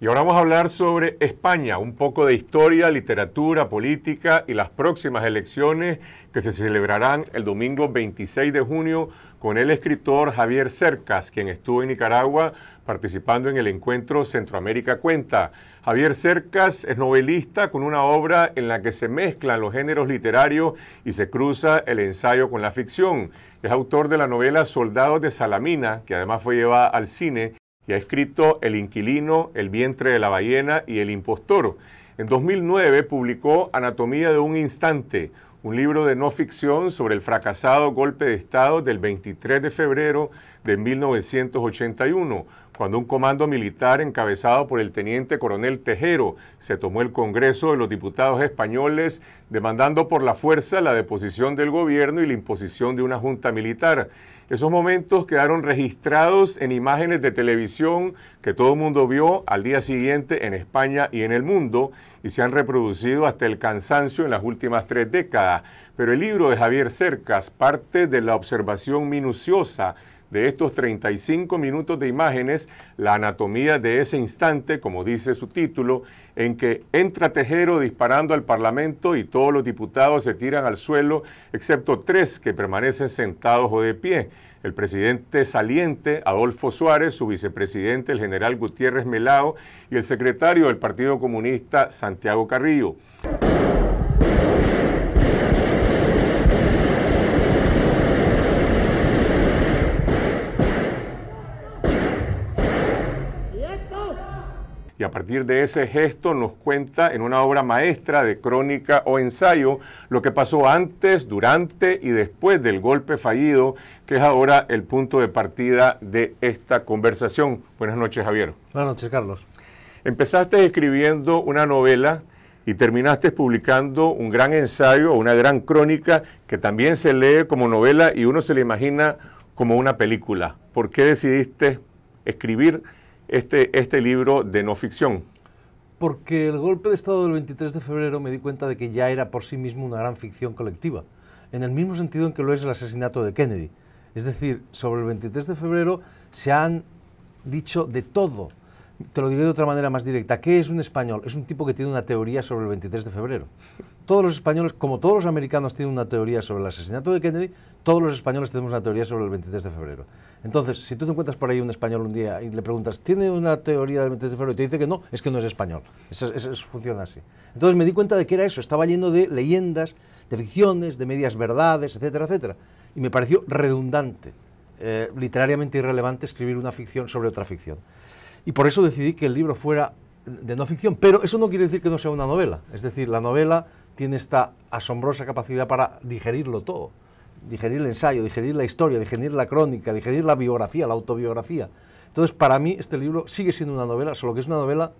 Y ahora vamos a hablar sobre España, un poco de historia, literatura, política y las próximas elecciones que se celebrarán el domingo 26 de junio con el escritor Javier Cercas, quien estuvo en Nicaragua participando en el encuentro Centroamérica Cuenta. Javier Cercas es novelista con una obra en la que se mezclan los géneros literarios y se cruza el ensayo con la ficción. Es autor de la novela Soldados de Salamina, que además fue llevada al cine, y ha escrito El inquilino, El vientre de la ballena y El impostor. En 2009 publicó Anatomía de un instante, un libro de no ficción sobre el fracasado golpe de Estado del 23 de febrero de 1981 cuando un comando militar encabezado por el teniente coronel Tejero se tomó el Congreso de los Diputados españoles demandando por la fuerza la deposición del gobierno y la imposición de una junta militar. Esos momentos quedaron registrados en imágenes de televisión que todo el mundo vio al día siguiente en España y en el mundo y se han reproducido hasta el cansancio en las últimas tres décadas. Pero el libro de Javier Cercas parte de la observación minuciosa de estos 35 minutos de imágenes la anatomía de ese instante, como dice su título, en que entra Tejero disparando al Parlamento y todos los diputados se tiran al suelo, excepto tres que permanecen sentados o de pie. El presidente saliente, Adolfo Suárez, su vicepresidente, el general Gutiérrez Melao, y el secretario del Partido Comunista, Santiago Carrillo. a partir de ese gesto nos cuenta en una obra maestra de crónica o ensayo lo que pasó antes, durante y después del golpe fallido, que es ahora el punto de partida de esta conversación. Buenas noches, Javier. Buenas noches, Carlos. Empezaste escribiendo una novela y terminaste publicando un gran ensayo, o una gran crónica que también se lee como novela y uno se le imagina como una película. ¿Por qué decidiste escribir? Este, este, libro de no ficción? Porque el golpe de Estado del 23 de febrero me di cuenta de que ya era por sí mismo una gran ficción colectiva, en el mismo sentido en que lo es el asesinato de Kennedy. Es decir, sobre el 23 de febrero se han dicho de todo te lo diré de otra manera más directa. ¿Qué es un español? Es un tipo que tiene una teoría sobre el 23 de febrero. Todos los españoles, como todos los americanos tienen una teoría sobre el asesinato de Kennedy, todos los españoles tenemos una teoría sobre el 23 de febrero. Entonces, si tú te encuentras por ahí un español un día y le preguntas, ¿tiene una teoría del 23 de febrero? Y te dice que no, es que no es español. Eso, funciona así. Entonces me di cuenta de que era eso. Estaba lleno de leyendas, de ficciones, de medias verdades, etcétera, etcétera. Y me pareció redundante. Eh, literariamente irrelevante escribir una ficción sobre otra ficción. Y por eso decidí que el libro fuera de no ficción, pero eso no quiere decir que no sea una novela. Es decir, la novela tiene esta asombrosa capacidad para digerirlo todo. Digerir el ensayo, digerir la historia, digerir la crónica, digerir la biografía, la autobiografía. Entonces, para mí, este libro sigue siendo una novela, solo que es una novela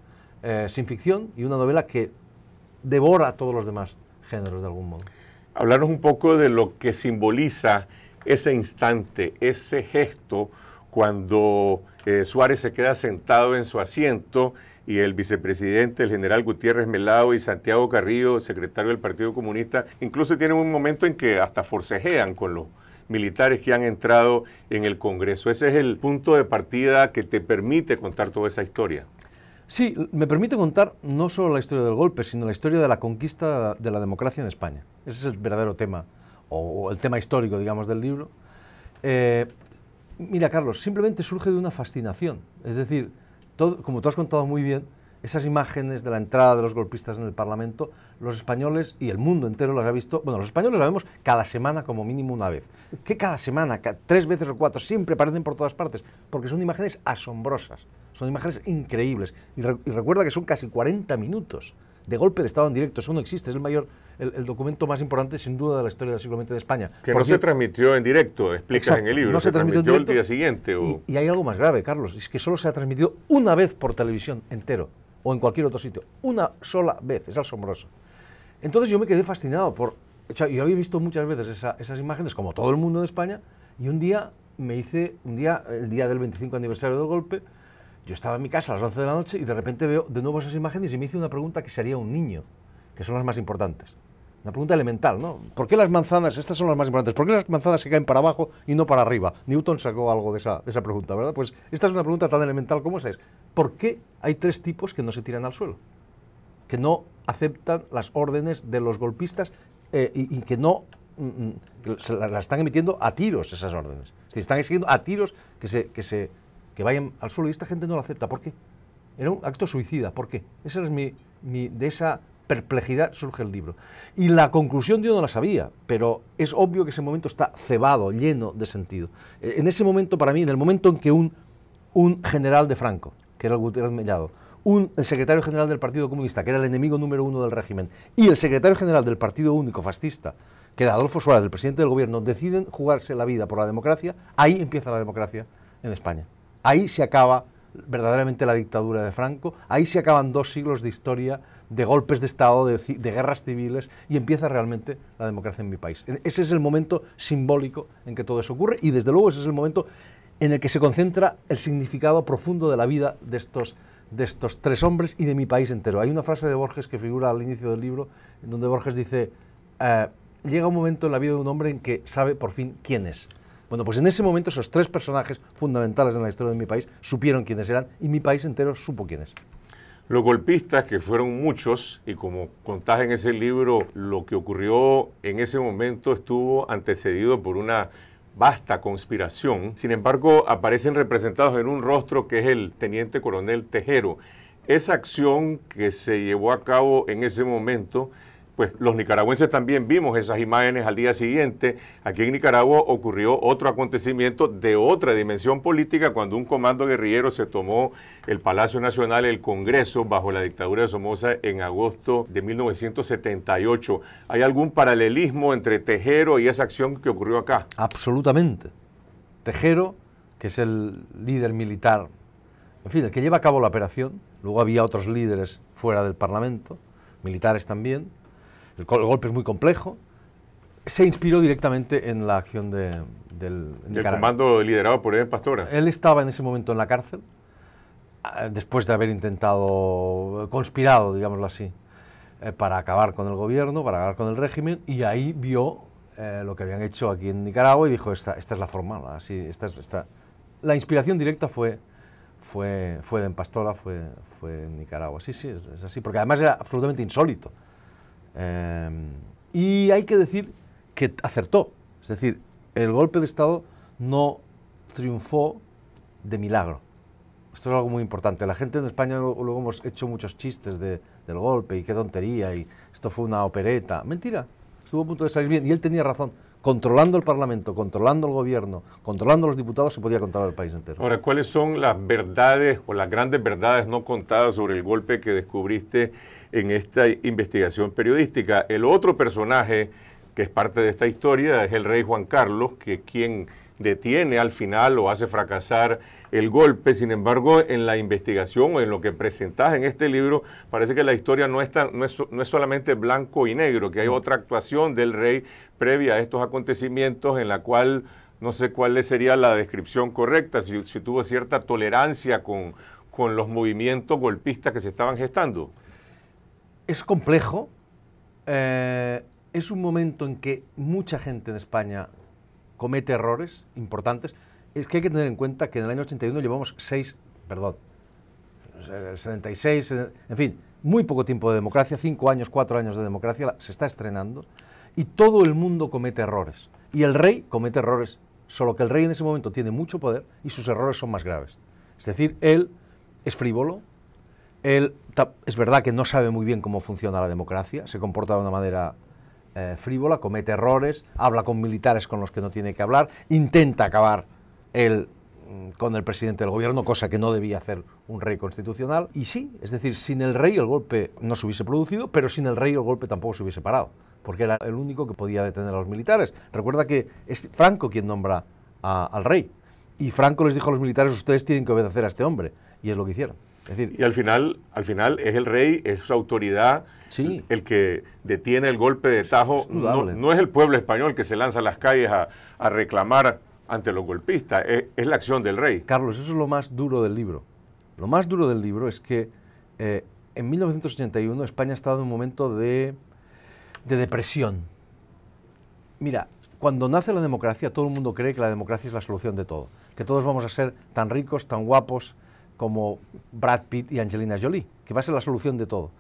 eh, sin ficción y una novela que devora a todos los demás géneros de algún modo. Hablaros un poco de lo que simboliza ese instante, ese gesto cuando eh, Suárez se queda sentado en su asiento y el vicepresidente, el general Gutiérrez Melado y Santiago Carrillo, secretario del Partido Comunista, incluso tienen un momento en que hasta forcejean con los militares que han entrado en el Congreso. Ese es el punto de partida que te permite contar toda esa historia. Sí, me permite contar no solo la historia del golpe, sino la historia de la conquista de la democracia en España. Ese es el verdadero tema, o el tema histórico, digamos, del libro. Eh, Mira, Carlos, simplemente surge de una fascinación. Es decir, como tú has contado muy bien, esas imágenes de la entrada de los golpistas en el Parlamento, los españoles y el mundo entero las ha visto. Bueno, los españoles las vemos cada semana como mínimo una vez. ¿Qué cada semana? Tres veces o cuatro, siempre aparecen por todas partes, porque son imágenes asombrosas, son imágenes increíbles. y recuerda que son casi 40 minutos de golpe de Estado en directo. Eso no existe, es el mayor el, documento más importante sin duda de la historia del siglo XX de España. Que no se transmitió en directo, explica en el libro. No se, transmitió, en directo, el día siguiente. Y, hay algo más grave, Carlos, es que solo se ha transmitido una vez por televisión entero o en cualquier otro sitio. Una sola vez, es asombroso. Entonces yo me quedé fascinado por... yo había visto muchas veces esas imágenes, como todo el mundo de España, y un día me hice, un día, el día del 25 aniversario del golpe, yo estaba en mi casa a las 11 de la noche y de repente veo de nuevo esas imágenes y me hice una pregunta que sería un niño, que son las más importantes. Una pregunta elemental, ¿no? ¿Por qué las manzanas, estas son las más importantes, por qué las manzanas se caen para abajo y no para arriba? Newton sacó algo de esa, pregunta, ¿verdad? Pues esta es una pregunta tan elemental como esa es. ¿Por qué hay tres tipos que no se tiran al suelo? Que no aceptan las órdenes de los golpistas eh, y, que no... Mm, mm, las están emitiendo a tiros esas órdenes. Es están exigiendo a tiros que se, que se que vayan al suelo y esta gente no lo acepta. ¿Por qué? Era un acto suicida. ¿Por qué? es mi, mi, de esa perplejidad surge el libro. Y la conclusión yo no la sabía, pero es obvio que ese momento está cebado, lleno de sentido. E, en ese momento, para mí, en el momento en que un, un general de Franco, que era el Gutiérrez Mellado, un, el secretario general del Partido Comunista, que era el enemigo número uno del régimen, y el secretario general del Partido Único Fascista, que era Adolfo Suárez, el presidente del gobierno, deciden jugarse la vida por la democracia, ahí empieza la democracia en España. Ahí se acaba verdaderamente la dictadura de Franco, ahí se acaban dos siglos de historia de golpes de Estado, de, guerras civiles, y empieza realmente la democracia en mi país. Ese es el momento simbólico en que todo eso ocurre y desde luego ese es el momento en el que se concentra el significado profundo de la vida de estos, tres hombres y de mi país entero. Hay una frase de Borges que figura al inicio del libro, en donde Borges dice, eh, llega un momento en la vida de un hombre en que sabe por fin quién es. Bueno, pues en ese momento esos tres personajes fundamentales en la historia de mi país supieron quiénes eran y mi país entero supo quiénes. Los golpistas, que fueron muchos, y como contás en ese libro, lo que ocurrió en ese momento estuvo antecedido por una vasta conspiración. Sin embargo, aparecen representados en un rostro que es el teniente coronel Tejero. Esa acción que se llevó a cabo en ese momento pues los nicaragüenses también vimos esas imágenes al día siguiente. Aquí en Nicaragua ocurrió otro acontecimiento de otra dimensión política cuando un comando guerrillero se tomó el Palacio Nacional, el Congreso, bajo la dictadura de Somoza en agosto de 1978. ¿Hay algún paralelismo entre Tejero y esa acción que ocurrió acá? Absolutamente. Tejero, que es el líder militar, en fin, el que lleva a cabo la operación, luego había otros líderes fuera del Parlamento, militares también, el, golpe es muy complejo, se inspiró directamente en la acción del, de comando liderado por Eden Pastora. Él estaba en ese momento en la cárcel, ah, después de haber intentado, conspirado, digámoslo así, eh, para acabar con el gobierno, para acabar con el régimen, y ahí vio eh, lo que habían hecho aquí en Nicaragua y dijo, esta, esta es la forma, así, esta es, La inspiración directa fue, fue, fue Pastora, fue, fue en Nicaragua, sí, sí, es, es así, porque además era absolutamente insólito. Em, y hay que decir que acertó. Es decir, el golpe de Estado no triunfó de milagro. Esto es algo muy importante. La gente en España luego hemos hecho muchos chistes del golpe y qué tontería y esto fue una opereta. Mentira, estuvo a punto de salir bien y él tenía razón controlando el Parlamento, controlando el gobierno, controlando los diputados, se podía controlar el país entero. Ahora, ¿cuáles son las verdades o las grandes verdades no contadas sobre el golpe que descubriste en esta investigación periodística? El otro personaje que es parte de esta historia es el rey Juan Carlos, que quien detiene al final o hace fracasar el golpe. Sin embargo, en la investigación o en lo que presentas en este libro, parece que la historia no es, no es, solamente blanco y negro, que hay mm. otra actuación del rey previa a estos acontecimientos en la cual no sé cuál sería la descripción correcta, si, tuvo cierta tolerancia con, con los movimientos golpistas que se estaban gestando. Es complejo. Eh, es un momento en que mucha gente en España comete errores importantes. Es que hay que tener en cuenta que en el año 81 llevamos 6, perdón, 76, en fin, muy poco tiempo de democracia, cinco años, cuatro años de democracia, se está estrenando y todo el mundo comete errores. Y el rey comete errores, solo que el rey en ese momento tiene mucho poder y sus errores son más graves. Es decir, él es frívolo, él es verdad que no sabe muy bien cómo funciona la democracia, se comporta de una manera eh, frívola, comete errores, habla con militares con los que no tiene que hablar, intenta acabar el mm, con el presidente del gobierno, cosa que no debía hacer un rey constitucional. Y sí, es decir, sin el rey el golpe no se hubiese producido, pero sin el rey el golpe tampoco se hubiese parado, porque era el único que podía detener a los militares. Recuerda que es Franco quien nombra al rey. Y Franco les dijo a los militares, ustedes tienen que obedecer a este hombre. Y es lo que hicieron. y al final, al final es el rey, es su autoridad, el, que detiene el golpe de Tajo no, es el pueblo español que se lanza a las calles a, reclamar ante los golpistas, es, la acción del rey. Carlos, eso es lo más duro del libro. Lo más duro del libro es que eh, en 1981 España ha estado en un momento de depresión. Mira, cuando nace la democracia todo el mundo cree que la democracia es la solución de todo, que todos vamos a ser tan ricos, tan guapos como Brad Pitt y Angelina Jolie, que va a ser la solución de todo.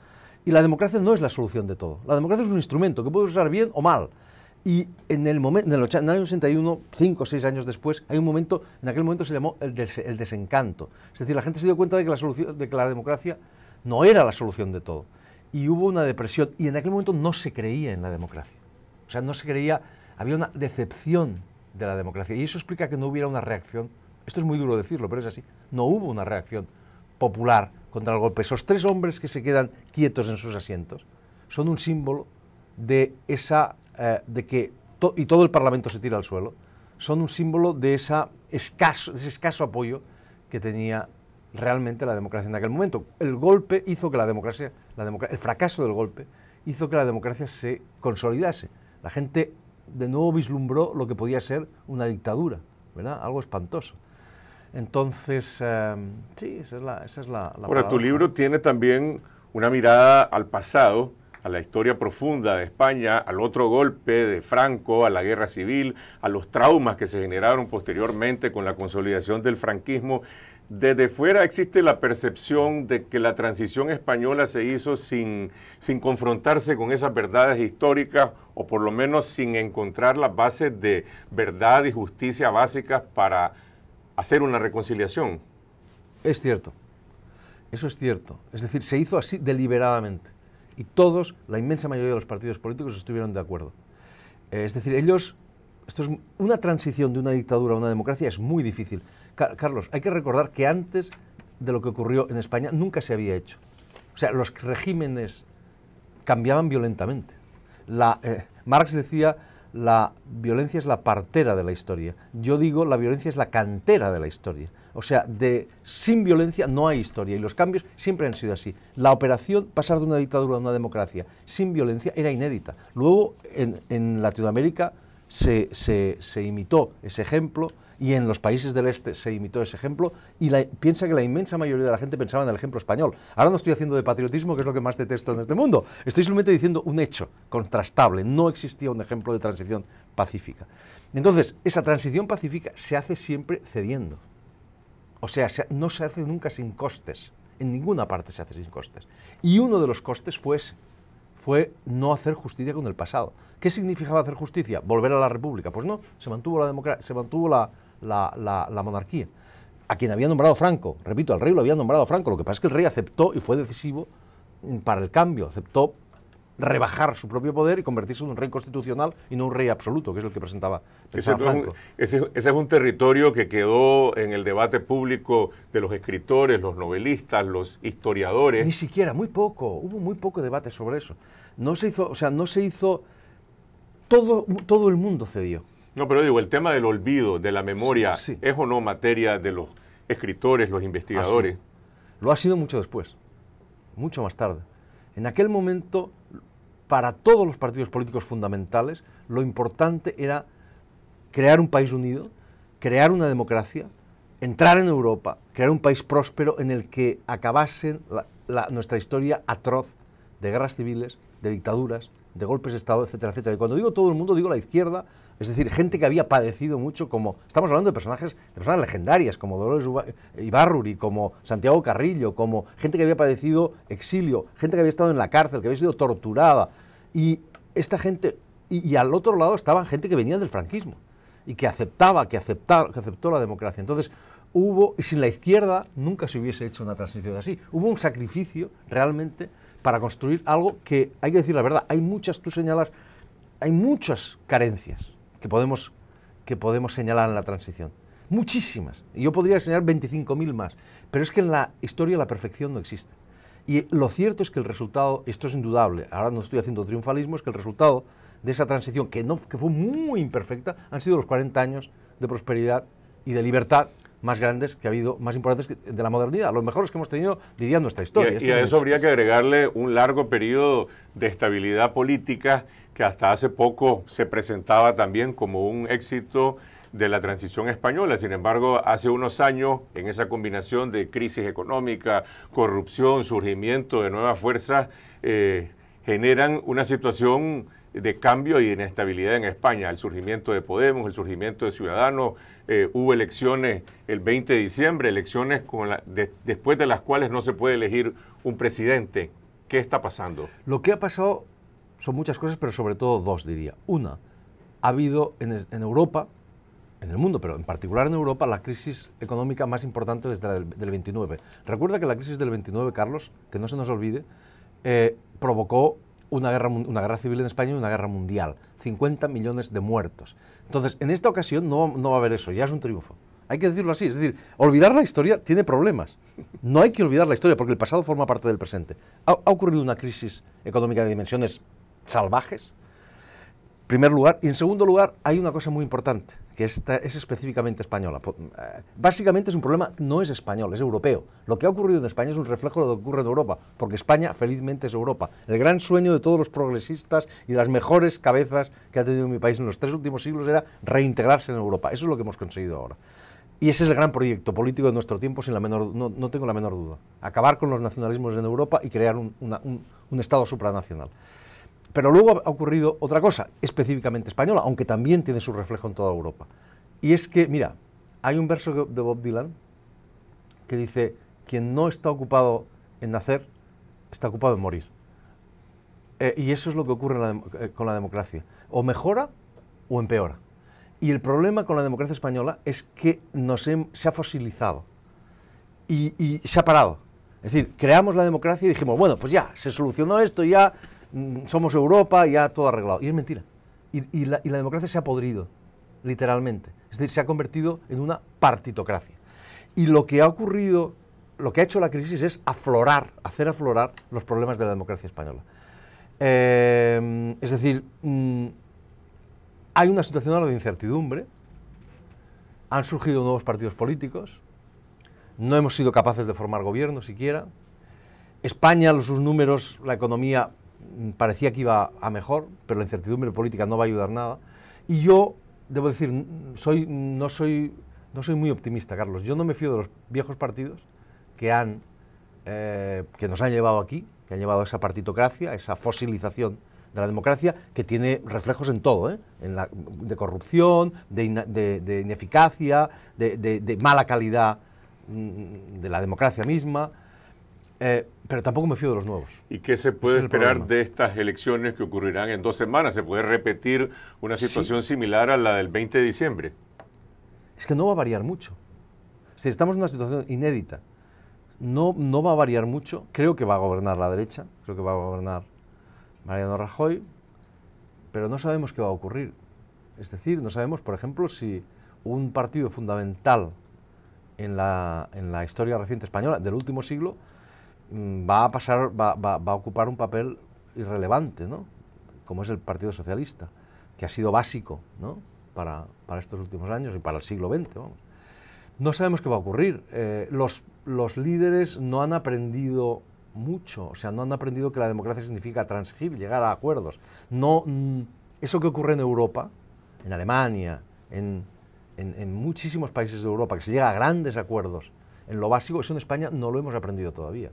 Y la democracia no es la solución de todo. La democracia es un instrumento que puedes usar bien o mal. Y en el, momento, en el, año 81, cinco o seis años después, hay un momento, en aquel momento se llamó el, desencanto. Es decir, la gente se dio cuenta de que, la solución, de que la democracia no era la solución de todo. Y hubo una depresión. Y en aquel momento no se creía en la democracia. O sea, no se creía, había una decepción de la democracia. Y eso explica que no hubiera una reacción. Esto es muy duro decirlo, pero es así. No hubo una reacción popular contra el golpe. Esos tres hombres que se quedan quietos en sus asientos son un símbolo de esa, eh, de que, y todo el Parlamento se tira al suelo, son un símbolo de, esa escaso, ese escaso apoyo que tenía realmente la democracia en aquel momento. El golpe hizo que la democracia, la el fracaso del golpe hizo que la democracia se consolidase. La gente de nuevo vislumbró lo que podía ser una dictadura, ¿verdad? Algo espantoso. Entonces, em, sí, esa es la... tu libro tiene también una mirada al pasado, a la historia profunda de España, al otro golpe de Franco, a la guerra civil, a los traumas que se generaron posteriormente con la consolidación del franquismo. Desde fuera existe la percepción de que la transición española se hizo sin, sin confrontarse con esas verdades históricas o por lo menos sin encontrar las bases de verdad y justicia básicas para hacer una reconciliación. Es cierto, eso es cierto. Es decir, se hizo así deliberadamente y todos, la inmensa mayoría de los partidos políticos estuvieron de acuerdo. Eh, es decir, ellos, esto es una transición de una dictadura a una democracia es muy difícil. Carlos, hay que recordar que antes de lo que ocurrió en España nunca se había hecho. O sea, los regímenes cambiaban violentamente. Eh, Marx decía la violencia es la partera de la historia. Yo digo, la violencia es la cantera de la historia. O sea, de, sin violencia no hay historia y los cambios siempre han sido así. La operación, pasar de una dictadura a una democracia sin violencia, era inédita. Luego, en, en Latinoamérica, se, imitó ese ejemplo y en los países del este se imitó ese ejemplo y piensa que la inmensa mayoría de la gente pensaba en el ejemplo español. Ahora no estoy haciendo de patriotismo, que es lo que más detesto en este mundo. Estoy simplemente diciendo un hecho contrastable. No existía un ejemplo de transición pacífica. Entonces, esa transición pacífica se hace siempre cediendo. O sea, no se hace nunca sin costes. En ninguna parte se hace sin costes. Y uno de los costes fue fue no hacer justicia con el pasado. ¿Qué significaba hacer justicia? Volver a la República. Pues no, se mantuvo la, democracia, se mantuvo la, monarquía a quien había nombrado Franco. Repito, al rey lo había nombrado Franco. Lo que pasa es que el rey aceptó y fue decisivo mm, para el cambio. Aceptó rebajar su propio poder y convertirse en un rey constitucional y no un rey absoluto, que es el que presentaba. Ese, Es un, ese, es un territorio que quedó en el debate público de los escritores, los novelistas, los historiadores. Ni siquiera, muy poco, hubo muy poco debate sobre eso. No se hizo, o sea, no se hizo, todo, todo el mundo cedió. No, pero digo, el tema del olvido, de la memoria, ¿es o no materia de los escritores, los investigadores? Ah, Lo ha sido mucho después, mucho más tarde. En aquel momento para todos los partidos políticos fundamentales, lo importante era crear un país unido, crear una democracia, entrar en Europa, crear un país próspero en el que acabasen nuestra historia atroz de guerras civiles, de dictaduras, de golpes de Estado, etcétera, etcétera. Y cuando digo todo el mundo, digo la izquierda, es decir, gente que había padecido mucho, como estamos hablando de personajes, de personas legendarias, como Dolores eh, Ibarruri, como Santiago Carrillo, como gente que había padecido exilio, gente que había estado en la cárcel, que había sido torturada, y esta gente, y, al otro lado estaban gente que venía del franquismo y que aceptaba, que, aceptó la democracia. Entonces, hubo, y sin la izquierda nunca se hubiese hecho una transición así, hubo un sacrificio realmente para construir algo que, hay que decir la verdad, hay muchas, tú señalas, hay muchas carencias que podemos, que podemos señalar en la transición. Muchísimas. Yo podría señalar 25.000 más. Pero es que en la historia la perfección no existe. Y lo cierto es que el resultado, esto es indudable, ahora no estoy haciendo triunfalismo, es que el resultado de esa transición, que, no, que fue muy imperfecta, han sido los 40 años de prosperidad y de libertad más grandes que ha habido, más importantes de la modernidad, los mejores que hemos tenido, diría, nuestra historia. Y, y a eso habría que agregarle un largo periodo de estabilidad política que hasta hace poco se presentaba también como un éxito de la transición española. Sin embargo, hace unos años, en esa combinación de crisis económica, corrupción, surgimiento de nuevas fuerzas, eh, generan una situación de cambio y de inestabilidad en España. El surgimiento de Podemos, el surgimiento de Ciudadanos, eh, hubo elecciones el 20 de diciembre, elecciones con después de las cuales no se puede elegir un presidente. ¿Qué está pasando? Lo que ha pasado son muchas cosas, pero sobre todo dos, diría. Una, ha habido en Europa en el mundo, pero en particular en Europa, la crisis económica más importante desde la del, 29. Recuerda que la crisis del 29, Carlos, que no se nos olvide, eh, provocó una guerra, una guerra civil en España y una guerra mundial. 50 millones de muertos. Entonces, en esta ocasión no, va a haber eso, ya es un triunfo. Hay que decirlo así, es decir, olvidar la historia tiene problemas. No hay que olvidar la historia porque el pasado forma parte del presente. Ha, ha ocurrido una crisis económica de dimensiones salvajes, en primer lugar. Y en segundo lugar, hay una cosa muy importante que es específicamente española. Eh, básicamente es un problema, no es español, es europeo. Lo que ha ocurrido en España es un reflejo de lo que ocurre en Europa, porque España felizmente es Europa. El gran sueño de todos los progresistas y de las mejores cabezas que ha tenido mi país en los tres últimos siglos era reintegrarse en Europa. Eso es lo que hemos conseguido ahora. Y ese es el gran proyecto político de nuestro tiempo, sin la menor, no, tengo la menor duda. Acabar con los nacionalismos en Europa y crear un, un Estado supranacional. Pero luego ha ocurrido otra cosa, específicamente española, aunque también tiene su reflejo en toda Europa. Y es que, mira, hay un verso de Bob Dylan que dice, quien no está ocupado en nacer, está ocupado en morir. Eh, y eso es lo que ocurre eh, con la democracia. O mejora o empeora. Y el problema con la democracia española es que se ha fosilizado y, y, se ha parado. Es decir, creamos la democracia y dijimos, bueno, pues ya, se solucionó esto, ya Mm, somos Europa, ya todo arreglado. Y es mentira. Y, la, democracia se ha podrido, literalmente. Es decir, se ha convertido en una partitocracia. Y lo que ha ocurrido, lo que ha hecho la crisis es aflorar, hacer aflorar los problemas de la democracia española. Eh, es decir, mm, hay una situación ahora de incertidumbre, han surgido nuevos partidos políticos, no hemos sido capaces de formar gobierno siquiera. España, sus números, la economía Mm, parecía que iba a mejor, pero la incertidumbre política no va a ayudar nada. Y yo, debo decir, soy, no, soy, no soy muy optimista, Carlos. Yo no me fío de los viejos partidos que, eh, que nos han llevado aquí, que han llevado a esa partitocracia, esa fosilización de la democracia, que tiene reflejos en todo, ¿eh? de corrupción, de, ineficacia, de mala calidad mm, de la democracia misma eh, pero tampoco me fío de los nuevos. ¿Y qué se puede esperar de estas elecciones que ocurrirán en dos semanas? ¿Se puede repetir una situación similar a la del 20 de diciembre? Es que no va a variar mucho. Si estamos en una situación inédita, no, no va a variar mucho. Creo que va a gobernar la derecha, creo que va a gobernar Mariano Rajoy, pero no sabemos qué va a ocurrir. Es decir, no sabemos, por ejemplo, si un partido fundamental en la, en la historia reciente española del último siglo Mm, va a pasar, va, a ocupar un papel irrelevante, ¿no? Como es el Partido Socialista, que ha sido básico, ¿no? Para, estos últimos años y para el siglo XX, vamos. No sabemos qué va a ocurrir. Eh, los, líderes no han aprendido mucho, o sea, no han aprendido que la democracia significa transgir, llegar a acuerdos. No, mm, eso que ocurre en Europa, en Alemania, en, en, muchísimos países de Europa, que se llega a grandes acuerdos en lo básico, eso en España no lo hemos aprendido todavía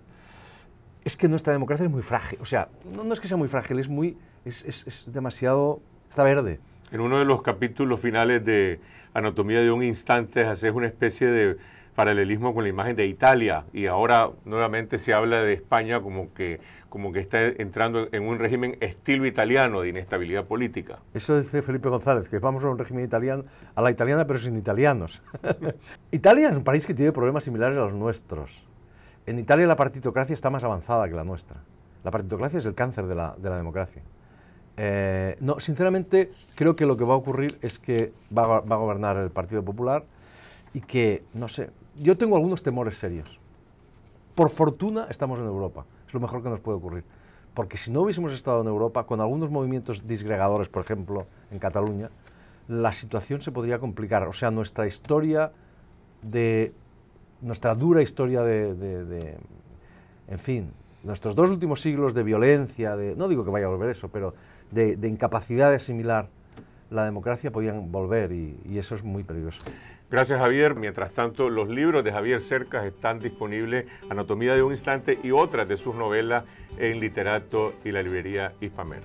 es que nuestra democracia es muy frágil. O sea, no, no es que sea muy frágil, es, muy, es, es, demasiado... está verde. En uno de los capítulos finales de Anatomía de un Instante haces una especie de paralelismo con la imagen de Italia y ahora nuevamente se habla de España como que, como que está entrando en un régimen estilo italiano de inestabilidad política. Eso dice Felipe González, que vamos a un régimen italiano, a la italiana pero sin italianos. Italia es un país que tiene problemas similares a los nuestros. En Italia la partitocracia está más avanzada que la nuestra. La partitocracia es el cáncer de la, democracia. Eh, no, sinceramente creo que lo que va a ocurrir es que va va a gobernar el Partido Popular y que, no sé, yo tengo algunos temores serios. Por fortuna estamos en Europa, es lo mejor que nos puede ocurrir. Porque si no hubiésemos estado en Europa, con algunos movimientos disgregadores, por ejemplo, en Cataluña, la situación se podría complicar. O sea, nuestra historia de nuestra dura historia de, en fin, nuestros dos últimos siglos de violencia, de, no digo que vaya a volver eso, pero de, incapacidad de asimilar la democracia podían volver y, eso es muy peligroso. Gracias Javier. Mientras tanto, los libros de Javier Cercas están disponibles, Anatomía de un Instante y otras de sus novelas en Literato y la librería hispamer